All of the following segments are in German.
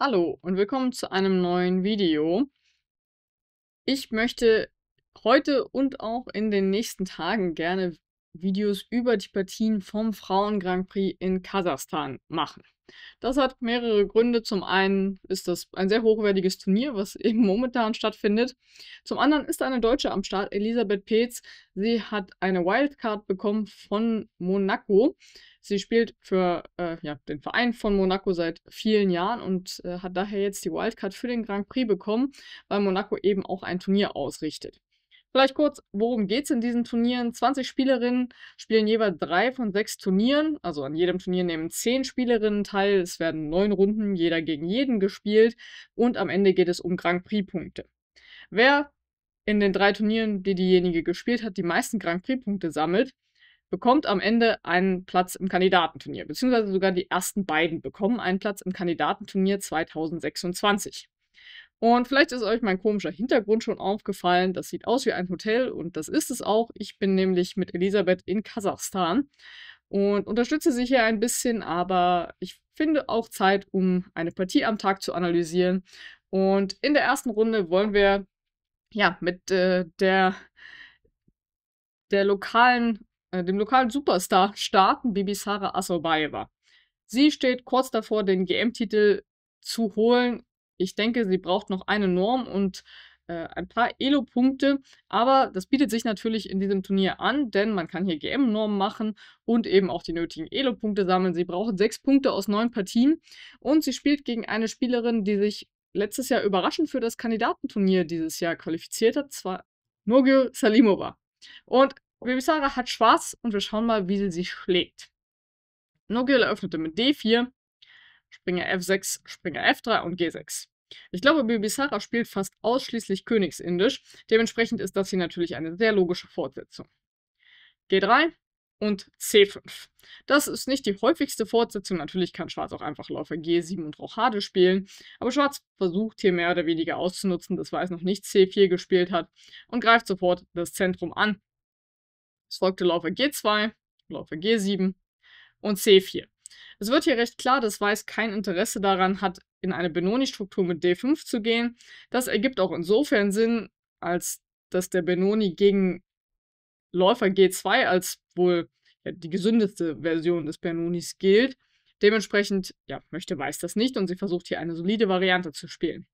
Hallo und willkommen zu einem neuen Video. Ich möchte heute und auch in den nächsten Tagen gerne Videos über die Partien vom Frauen Grand Prix in Kasachstan machen. Das hat mehrere Gründe. Zum einen ist das ein sehr hochwertiges Turnier, was eben momentan stattfindet. Zum anderen ist eine Deutsche am Start, Elisabeth Peetz. Sie hat eine Wildcard bekommen von Monaco. Sie spielt für äh, ja, den Verein von Monaco seit vielen Jahren und äh, hat daher jetzt die Wildcard für den Grand Prix bekommen, weil Monaco eben auch ein Turnier ausrichtet. Vielleicht kurz, worum geht es in diesen Turnieren? 20 Spielerinnen spielen jeweils drei von sechs Turnieren. Also an jedem Turnier nehmen zehn Spielerinnen teil. Es werden neun Runden, jeder gegen jeden gespielt. Und am Ende geht es um Grand Prix-Punkte. Wer in den drei Turnieren, die diejenige gespielt hat, die meisten Grand Prix-Punkte sammelt, bekommt am Ende einen Platz im Kandidatenturnier. Beziehungsweise sogar die ersten beiden bekommen einen Platz im Kandidatenturnier 2026. Und vielleicht ist euch mein komischer Hintergrund schon aufgefallen. Das sieht aus wie ein Hotel und das ist es auch. Ich bin nämlich mit Elisabeth in Kasachstan und unterstütze sie hier ein bisschen, aber ich finde auch Zeit, um eine Partie am Tag zu analysieren. Und in der ersten Runde wollen wir ja mit äh, der, der lokalen, äh, dem lokalen Superstar starten, Bibisara Asobaeva. Sie steht kurz davor, den GM-Titel zu holen ich denke, sie braucht noch eine Norm und äh, ein paar Elo-Punkte, aber das bietet sich natürlich in diesem Turnier an, denn man kann hier GM-Normen machen und eben auch die nötigen Elo-Punkte sammeln. Sie braucht sechs Punkte aus neun Partien und sie spielt gegen eine Spielerin, die sich letztes Jahr überraschend für das Kandidatenturnier dieses Jahr qualifiziert hat, zwar Nogio Salimova. Und Bibisara hat Schwarz und wir schauen mal, wie sie sich schlägt. Nogil eröffnete mit D4, Springer F6, Springer F3 und G6. Ich glaube, Bibisara spielt fast ausschließlich Königsindisch, dementsprechend ist das hier natürlich eine sehr logische Fortsetzung. G3 und C5. Das ist nicht die häufigste Fortsetzung, natürlich kann Schwarz auch einfach Läufer G7 und Rochade spielen, aber Schwarz versucht hier mehr oder weniger auszunutzen, dass Weiß noch nicht C4 gespielt hat und greift sofort das Zentrum an. Es folgte Läufer G2, Läufer G7 und C4. Es wird hier recht klar, dass Weiß kein Interesse daran hat, in eine Benoni-Struktur mit D5 zu gehen. Das ergibt auch insofern Sinn, als dass der Benoni gegen Läufer G2 als wohl ja, die gesündeste Version des Benonis gilt. Dementsprechend ja, möchte Weiß das nicht und sie versucht hier eine solide Variante zu spielen.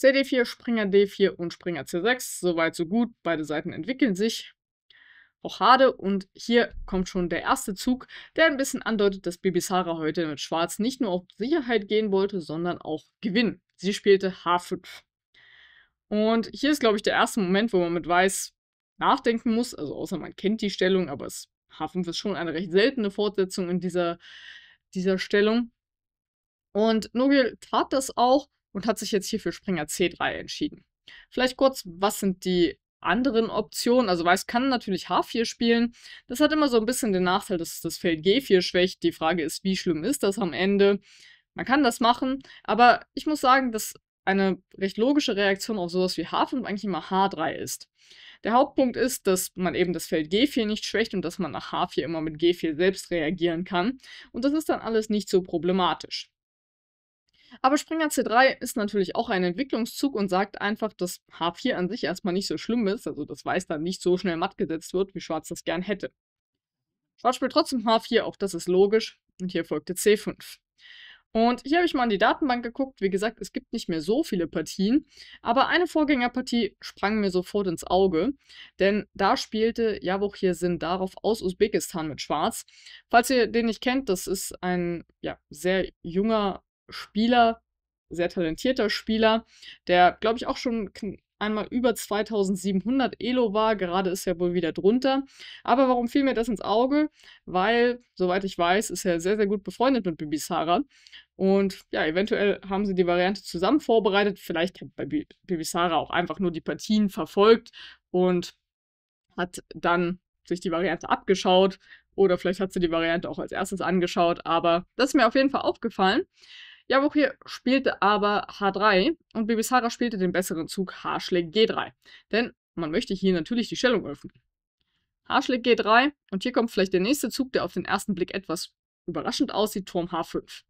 CD4, Springer D4 und Springer C6, soweit so gut, beide Seiten entwickeln sich. Rochade und hier kommt schon der erste Zug, der ein bisschen andeutet, dass Bibisara heute mit Schwarz nicht nur auf Sicherheit gehen wollte, sondern auch Gewinn. Sie spielte H5. Und hier ist, glaube ich, der erste Moment, wo man mit Weiß nachdenken muss, also außer man kennt die Stellung, aber es, H5 ist schon eine recht seltene Fortsetzung in dieser, dieser Stellung. Und Nogil tat das auch und hat sich jetzt hier für Springer C3 entschieden. Vielleicht kurz, was sind die anderen Optionen. Also Weiß kann natürlich H4 spielen. Das hat immer so ein bisschen den Nachteil, dass das Feld G4 schwächt. Die Frage ist, wie schlimm ist das am Ende? Man kann das machen, aber ich muss sagen, dass eine recht logische Reaktion auf sowas wie H5 eigentlich immer H3 ist. Der Hauptpunkt ist, dass man eben das Feld G4 nicht schwächt und dass man nach H4 immer mit G4 selbst reagieren kann. Und das ist dann alles nicht so problematisch. Aber Springer C3 ist natürlich auch ein Entwicklungszug und sagt einfach, dass H4 an sich erstmal nicht so schlimm ist, also dass Weiß dann nicht so schnell matt gesetzt wird, wie Schwarz das gern hätte. Schwarz spielt trotzdem H4, auch das ist logisch, und hier folgte C5. Und hier habe ich mal in die Datenbank geguckt. Wie gesagt, es gibt nicht mehr so viele Partien, aber eine Vorgängerpartie sprang mir sofort ins Auge, denn da spielte Jawochir Sindarov aus Usbekistan mit Schwarz. Falls ihr den nicht kennt, das ist ein ja, sehr junger Spieler, sehr talentierter Spieler, der, glaube ich, auch schon einmal über 2700 Elo war. Gerade ist er wohl wieder drunter. Aber warum fiel mir das ins Auge? Weil, soweit ich weiß, ist er sehr, sehr gut befreundet mit Bibisara. Und ja, eventuell haben sie die Variante zusammen vorbereitet. Vielleicht hat Bibisara auch einfach nur die Partien verfolgt und hat dann sich die Variante abgeschaut. Oder vielleicht hat sie die Variante auch als erstes angeschaut. Aber das ist mir auf jeden Fall aufgefallen. Jawoki spielte aber H3 und Bibisara spielte den besseren Zug H-Schläge G3. Denn man möchte hier natürlich die Stellung öffnen. H-Schläge G3 und hier kommt vielleicht der nächste Zug, der auf den ersten Blick etwas überraschend aussieht, Turm H5.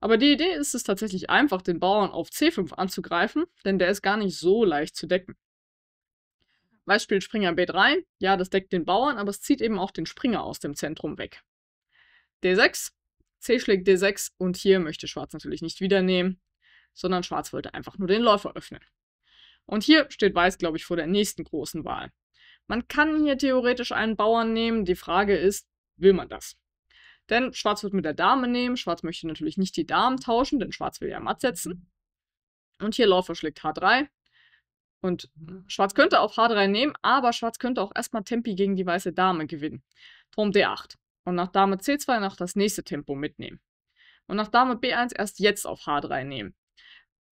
Aber die Idee ist es tatsächlich einfach, den Bauern auf C5 anzugreifen, denn der ist gar nicht so leicht zu decken. Weiß spielt Springer B3, ja, das deckt den Bauern, aber es zieht eben auch den Springer aus dem Zentrum weg. D6, C schlägt D6 und hier möchte Schwarz natürlich nicht wieder nehmen, sondern Schwarz wollte einfach nur den Läufer öffnen. Und hier steht Weiß, glaube ich, vor der nächsten großen Wahl. Man kann hier theoretisch einen Bauern nehmen, die Frage ist, will man das? Denn Schwarz wird mit der Dame nehmen, Schwarz möchte natürlich nicht die Damen tauschen, denn Schwarz will ja matt setzen. Und hier Läufer schlägt H3. Und Schwarz könnte auch H3 nehmen, aber Schwarz könnte auch erstmal Tempi gegen die weiße Dame gewinnen. Drum D8 und nach Dame C2 noch das nächste Tempo mitnehmen. Und nach Dame B1 erst jetzt auf H3 nehmen.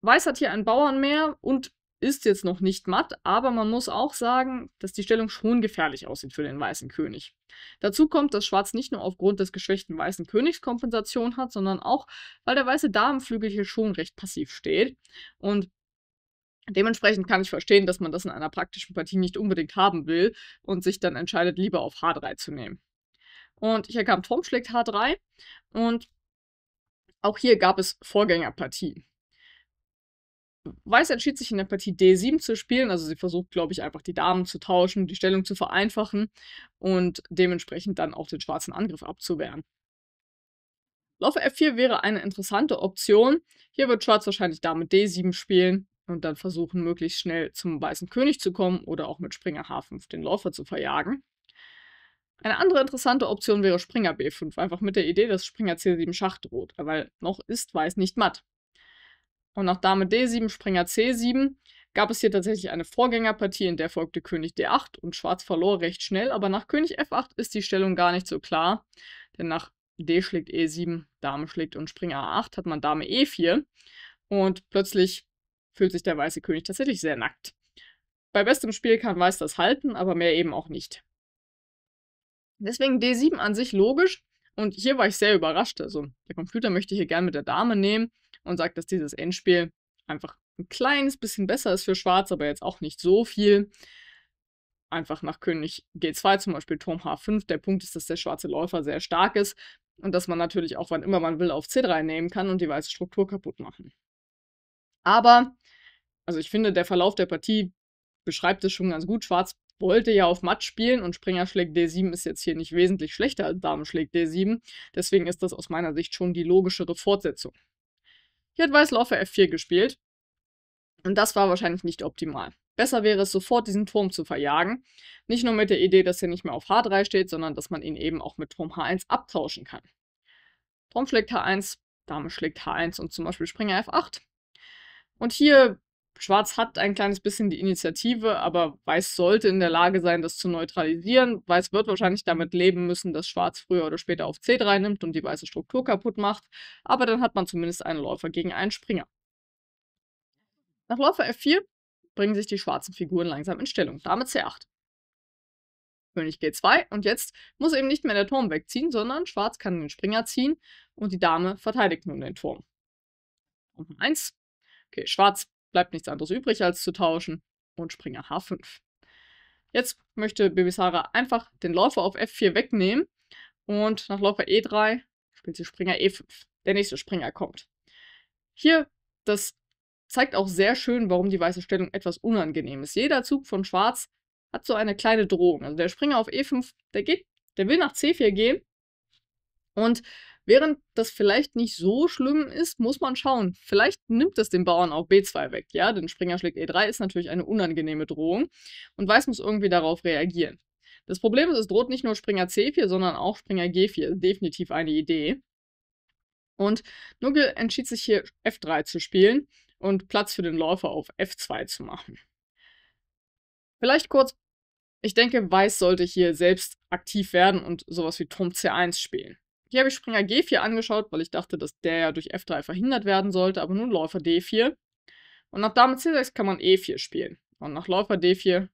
Weiß hat hier einen Bauern mehr und ist jetzt noch nicht matt, aber man muss auch sagen, dass die Stellung schon gefährlich aussieht für den weißen König. Dazu kommt, dass Schwarz nicht nur aufgrund des geschwächten weißen Königs Kompensation hat, sondern auch, weil der weiße Damenflügel hier schon recht passiv steht. Und dementsprechend kann ich verstehen, dass man das in einer praktischen Partie nicht unbedingt haben will und sich dann entscheidet, lieber auf H3 zu nehmen. Und hier kam Tom schlägt H3 und auch hier gab es Vorgängerpartien. Weiß entschied sich in der Partie D7 zu spielen, also sie versucht, glaube ich, einfach die Damen zu tauschen, die Stellung zu vereinfachen und dementsprechend dann auch den schwarzen Angriff abzuwehren. Läufer F4 wäre eine interessante Option. Hier wird Schwarz wahrscheinlich Dame D7 spielen und dann versuchen, möglichst schnell zum weißen König zu kommen oder auch mit Springer H5 den Läufer zu verjagen. Eine andere interessante Option wäre Springer B5, einfach mit der Idee, dass Springer C7 Schach droht, weil noch ist Weiß nicht matt. Und nach Dame D7, Springer C7 gab es hier tatsächlich eine Vorgängerpartie, in der folgte König D8 und Schwarz verlor recht schnell, aber nach König F8 ist die Stellung gar nicht so klar, denn nach D schlägt E7, Dame schlägt und Springer A8 hat man Dame E4 und plötzlich fühlt sich der weiße König tatsächlich sehr nackt. Bei bestem Spiel kann Weiß das halten, aber mehr eben auch nicht. Deswegen D7 an sich logisch. Und hier war ich sehr überrascht. Also der Computer möchte hier gern mit der Dame nehmen und sagt, dass dieses Endspiel einfach ein kleines bisschen besser ist für Schwarz, aber jetzt auch nicht so viel. Einfach nach König G2 zum Beispiel Turm H5. Der Punkt ist, dass der schwarze Läufer sehr stark ist und dass man natürlich auch wann immer man will auf C3 nehmen kann und die weiße Struktur kaputt machen. Aber, also ich finde, der Verlauf der Partie beschreibt es schon ganz gut. Schwarz wollte ja auf Matt spielen und Springer schlägt D7 ist jetzt hier nicht wesentlich schlechter als Dame schlägt D7. Deswegen ist das aus meiner Sicht schon die logischere Fortsetzung. Hier hat Weiß Läufer F4 gespielt. Und das war wahrscheinlich nicht optimal. Besser wäre es, sofort diesen Turm zu verjagen. Nicht nur mit der Idee, dass er nicht mehr auf H3 steht, sondern dass man ihn eben auch mit Turm H1 abtauschen kann. Turm schlägt H1, Dame schlägt H1 und zum Beispiel Springer F8. Und hier Schwarz hat ein kleines bisschen die Initiative, aber Weiß sollte in der Lage sein, das zu neutralisieren. Weiß wird wahrscheinlich damit leben müssen, dass Schwarz früher oder später auf C3 nimmt und die weiße Struktur kaputt macht, aber dann hat man zumindest einen Läufer gegen einen Springer. Nach Läufer F4 bringen sich die schwarzen Figuren langsam in Stellung, damit C8. König G2 und jetzt muss eben nicht mehr der Turm wegziehen, sondern Schwarz kann den Springer ziehen und die Dame verteidigt nun den Turm. Turm 1. Okay, Schwarz bleibt nichts anderes übrig, als zu tauschen und Springer H5. Jetzt möchte Bibisara einfach den Läufer auf F4 wegnehmen und nach Läufer E3 spielt sie Springer E5. Der nächste Springer kommt. Hier, das zeigt auch sehr schön, warum die weiße Stellung etwas unangenehm ist. Jeder Zug von Schwarz hat so eine kleine Drohung. Also der Springer auf E5, der geht, der will nach C4 gehen und Während das vielleicht nicht so schlimm ist, muss man schauen. Vielleicht nimmt es den Bauern auch B2 weg, ja? Denn Springer schlägt E3 ist natürlich eine unangenehme Drohung und Weiß muss irgendwie darauf reagieren. Das Problem ist, es droht nicht nur Springer C4, sondern auch Springer G4. Definitiv eine Idee. Und Nugel entschied sich hier F3 zu spielen und Platz für den Läufer auf F2 zu machen. Vielleicht kurz, ich denke, Weiß sollte hier selbst aktiv werden und sowas wie Trumpf C1 spielen. Hier habe ich Springer G4 angeschaut, weil ich dachte, dass der ja durch F3 verhindert werden sollte, aber nun Läufer D4. Und nach Dame C6 kann man E4 spielen. Und nach Läufer D4,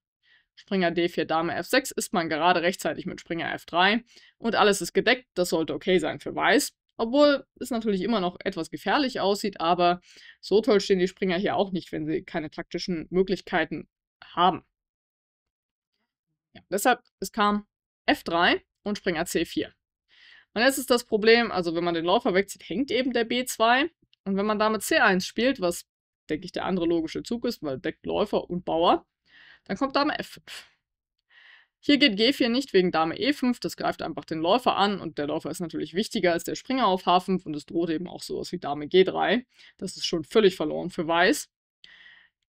Springer D4, Dame F6 ist man gerade rechtzeitig mit Springer F3. Und alles ist gedeckt, das sollte okay sein für Weiß. Obwohl es natürlich immer noch etwas gefährlich aussieht, aber so toll stehen die Springer hier auch nicht, wenn sie keine taktischen Möglichkeiten haben. Ja, deshalb, es kam F3 und Springer C4. Und jetzt ist das Problem, also wenn man den Läufer wegzieht, hängt eben der B2. Und wenn man damit C1 spielt, was, denke ich, der andere logische Zug ist, weil deckt Läufer und Bauer, dann kommt Dame F5. Hier geht G4 nicht wegen Dame E5, das greift einfach den Läufer an und der Läufer ist natürlich wichtiger als der Springer auf H5 und es droht eben auch sowas wie Dame G3. Das ist schon völlig verloren für Weiß.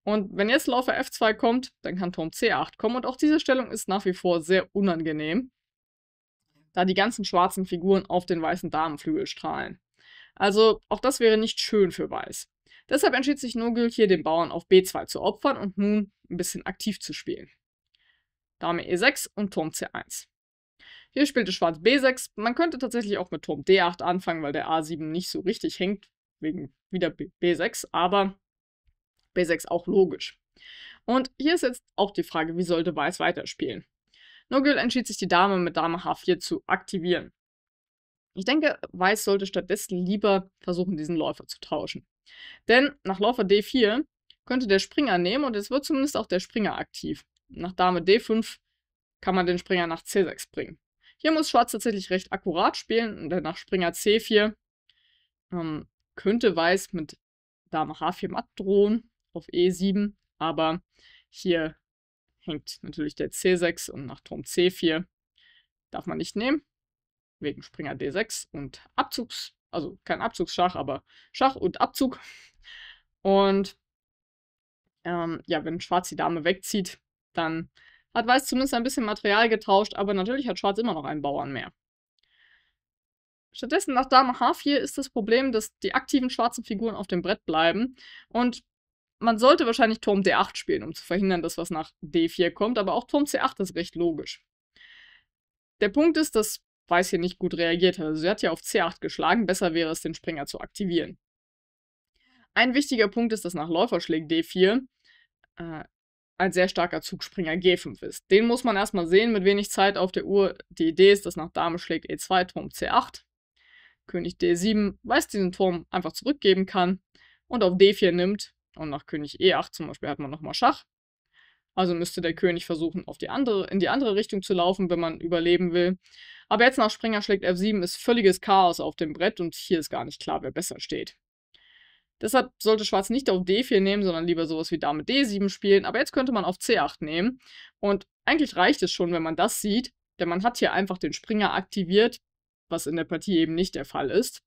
Und wenn jetzt Läufer F2 kommt, dann kann Turm C8 kommen und auch diese Stellung ist nach wie vor sehr unangenehm da die ganzen schwarzen Figuren auf den weißen Damenflügel strahlen. Also auch das wäre nicht schön für Weiß. Deshalb entschied sich Nogül hier den Bauern auf B2 zu opfern und nun ein bisschen aktiv zu spielen. Dame E6 und Turm C1. Hier spielte Schwarz B6. Man könnte tatsächlich auch mit Turm D8 anfangen, weil der A7 nicht so richtig hängt, wegen wieder B6, aber B6 auch logisch. Und hier ist jetzt auch die Frage, wie sollte Weiß weiterspielen? Nurgle entschied sich, die Dame mit Dame H4 zu aktivieren. Ich denke, Weiß sollte stattdessen lieber versuchen, diesen Läufer zu tauschen. Denn nach Läufer D4 könnte der Springer nehmen und es wird zumindest auch der Springer aktiv. Nach Dame D5 kann man den Springer nach C6 bringen. Hier muss Schwarz tatsächlich recht akkurat spielen und nach Springer C4 ähm, könnte Weiß mit Dame H4 matt drohen auf E7, aber hier hängt natürlich der C6 und nach Turm C4 darf man nicht nehmen, wegen Springer D6 und Abzugs, also kein Abzugsschach, aber Schach und Abzug. Und ähm, ja, wenn Schwarz die Dame wegzieht, dann hat Weiß zumindest ein bisschen Material getauscht, aber natürlich hat Schwarz immer noch einen Bauern mehr. Stattdessen nach Dame H4 ist das Problem, dass die aktiven schwarzen Figuren auf dem Brett bleiben und man sollte wahrscheinlich Turm D8 spielen, um zu verhindern, dass was nach D4 kommt, aber auch Turm C8 ist recht logisch. Der Punkt ist, dass Weiß hier nicht gut reagiert hat. Also sie hat ja auf C8 geschlagen, besser wäre es, den Springer zu aktivieren. Ein wichtiger Punkt ist, dass nach Läuferschläg D4 äh, ein sehr starker Zugspringer G5 ist. Den muss man erstmal sehen mit wenig Zeit auf der Uhr. Die Idee ist, dass nach Dame schlägt E2, Turm C8, König D7, Weiß diesen Turm einfach zurückgeben kann und auf D4 nimmt, und nach König E8 zum Beispiel hat man nochmal Schach. Also müsste der König versuchen, auf die andere, in die andere Richtung zu laufen, wenn man überleben will. Aber jetzt nach Springer schlägt F7 ist völliges Chaos auf dem Brett und hier ist gar nicht klar, wer besser steht. Deshalb sollte Schwarz nicht auf D4 nehmen, sondern lieber sowas wie Dame D7 spielen. Aber jetzt könnte man auf C8 nehmen. Und eigentlich reicht es schon, wenn man das sieht, denn man hat hier einfach den Springer aktiviert, was in der Partie eben nicht der Fall ist.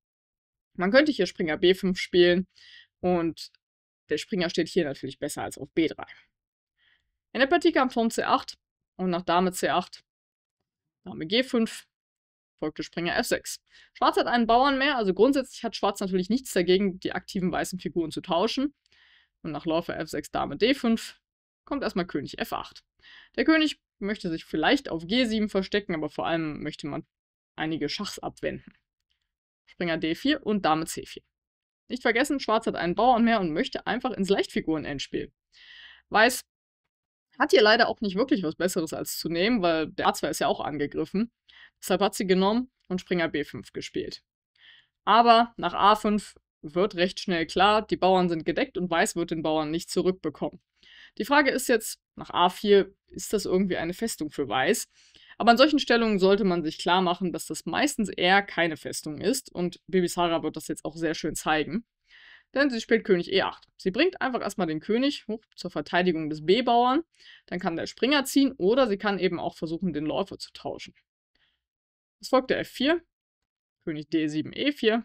Man könnte hier Springer B5 spielen und der Springer steht hier natürlich besser als auf B3. In der Partie kam Turm C8 und nach Dame C8, Dame G5, folgte Springer F6. Schwarz hat einen Bauern mehr, also grundsätzlich hat Schwarz natürlich nichts dagegen, die aktiven weißen Figuren zu tauschen. Und nach Läufer F6, Dame D5 kommt erstmal König F8. Der König möchte sich vielleicht auf G7 verstecken, aber vor allem möchte man einige Schachs abwenden. Springer D4 und Dame C4. Nicht vergessen, Schwarz hat einen Bauern mehr und möchte einfach ins Leichtfiguren-Endspiel. Weiß hat hier leider auch nicht wirklich was Besseres als zu nehmen, weil der A2 ist ja auch angegriffen. Deshalb hat sie genommen und Springer B5 gespielt. Aber nach A5 wird recht schnell klar, die Bauern sind gedeckt und Weiß wird den Bauern nicht zurückbekommen. Die Frage ist jetzt, nach A4 ist das irgendwie eine Festung für Weiß? Aber an solchen Stellungen sollte man sich klar machen, dass das meistens eher keine Festung ist und Bibisara wird das jetzt auch sehr schön zeigen. Denn sie spielt König E8. Sie bringt einfach erstmal den König hoch zur Verteidigung des B-Bauern, dann kann der Springer ziehen oder sie kann eben auch versuchen, den Läufer zu tauschen. Es folgt der F4, König D7, E4,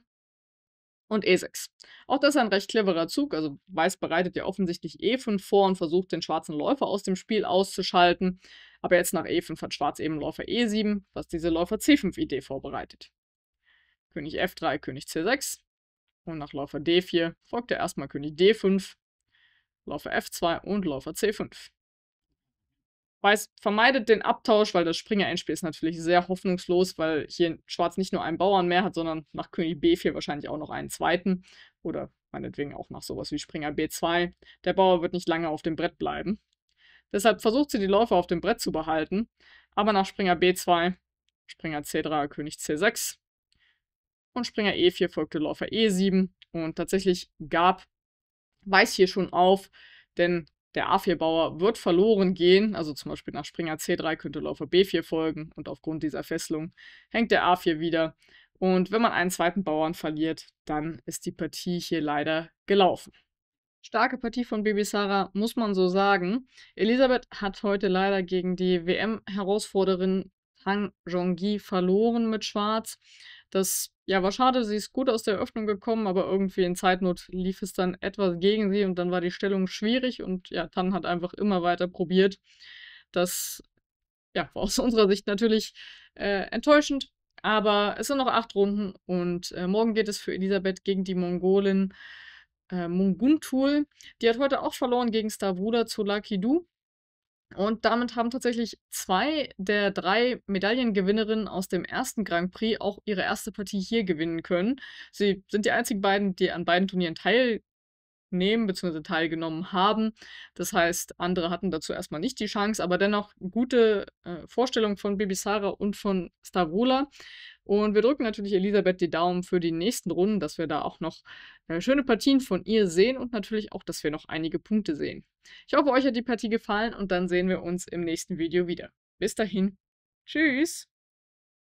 und E6. Auch das ist ein recht cleverer Zug, also Weiß bereitet ja offensichtlich E5 vor und versucht den schwarzen Läufer aus dem Spiel auszuschalten, aber jetzt nach E5 hat Schwarz eben Läufer E7, was diese Läufer C5-Idee vorbereitet. König F3, König C6 und nach Läufer D4 folgt er erstmal König D5, Läufer F2 und Läufer C5 weiß, vermeidet den Abtausch, weil das Springer-Endspiel ist natürlich sehr hoffnungslos, weil hier Schwarz nicht nur einen Bauern mehr hat, sondern nach König B4 wahrscheinlich auch noch einen zweiten oder meinetwegen auch nach sowas wie Springer B2. Der Bauer wird nicht lange auf dem Brett bleiben. Deshalb versucht sie die Läufer auf dem Brett zu behalten, aber nach Springer B2, Springer C3, König C6 und Springer E4 folgte Läufer E7 und tatsächlich gab Weiß hier schon auf, denn der A4-Bauer wird verloren gehen, also zum Beispiel nach Springer C3 könnte Läufer B4 folgen und aufgrund dieser Fesselung hängt der A4 wieder. Und wenn man einen zweiten Bauern verliert, dann ist die Partie hier leider gelaufen. Starke Partie von Baby Sarah, muss man so sagen. Elisabeth hat heute leider gegen die WM-Herausforderin Hang Jonggi verloren mit Schwarz. Das, ja, war schade, sie ist gut aus der Öffnung gekommen, aber irgendwie in Zeitnot lief es dann etwas gegen sie und dann war die Stellung schwierig und ja, Tan hat einfach immer weiter probiert. Das, ja, war aus unserer Sicht natürlich äh, enttäuschend, aber es sind noch acht Runden und äh, morgen geht es für Elisabeth gegen die Mongolin äh, Munguntul. Die hat heute auch verloren gegen Stavruda zu Lakidu. Und damit haben tatsächlich zwei der drei Medaillengewinnerinnen aus dem ersten Grand Prix auch ihre erste Partie hier gewinnen können. Sie sind die einzigen beiden, die an beiden Turnieren teilnehmen bzw. teilgenommen haben. Das heißt, andere hatten dazu erstmal nicht die Chance, aber dennoch gute äh, Vorstellung von Bibisara und von Stavrola. Und wir drücken natürlich Elisabeth die Daumen für die nächsten Runden, dass wir da auch noch äh, schöne Partien von ihr sehen und natürlich auch, dass wir noch einige Punkte sehen. Ich hoffe, euch hat die Partie gefallen und dann sehen wir uns im nächsten Video wieder. Bis dahin, tschüss!